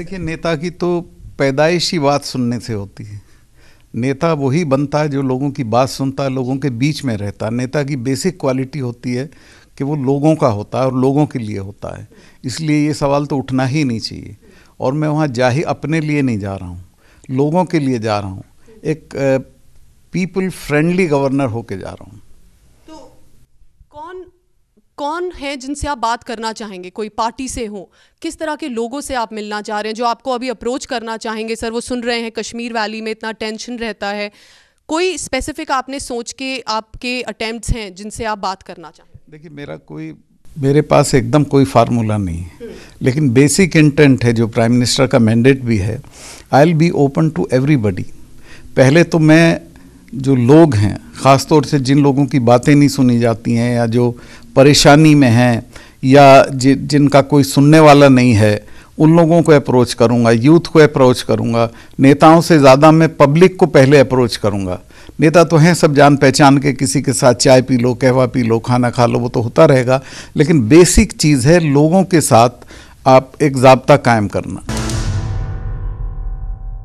देखिए नेता की तो पैदाइशी बात सुनने से होती है नेता वही बनता है जो लोगों की बात सुनता है लोगों के बीच में रहता है नेता की बेसिक क्वालिटी होती है कि वो लोगों का होता है और लोगों के लिए होता है इसलिए ये सवाल तो उठना ही नहीं चाहिए और मैं वहाँ जा ही अपने लिए नहीं जा रहा हूँ लोगों के लिए जा रहा हूँ एक पीपल फ्रेंडली गवर्नर होके जा रहा हूँ कौन हैं जिनसे आप बात करना चाहेंगे कोई पार्टी से हो किस तरह के लोगों से आप मिलना चाह रहे हैं जो आपको अभी अप्रोच करना चाहेंगे सर वो सुन रहे हैं कश्मीर वैली में इतना टेंशन रहता है कोई स्पेसिफिक आपने सोच के आपके अटैम्प्ट हैं जिनसे आप बात करना चाहें देखिए मेरा कोई मेरे पास एकदम कोई फार्मूला नहीं है लेकिन बेसिक इंटेंट है जो प्राइम मिनिस्टर का मैंडेट भी है I will be open to everybody पहले तो मैं जो लोग हैं ख़ास तौर से जिन लोगों की बातें नहीं सुनी जाती हैं या जो परेशानी में हैं या जि, जिनका कोई सुनने वाला नहीं है उन लोगों को अप्रोच करूंगा यूथ को अप्रोच करूंगा नेताओं से ज़्यादा मैं पब्लिक को पहले अप्रोच करूंगा नेता तो हैं सब जान पहचान के किसी के साथ चाय पी लो कहवा पी लो खाना खा लो वो तो होता रहेगा लेकिन बेसिक चीज़ है लोगों के साथ आप एक जबता कायम करना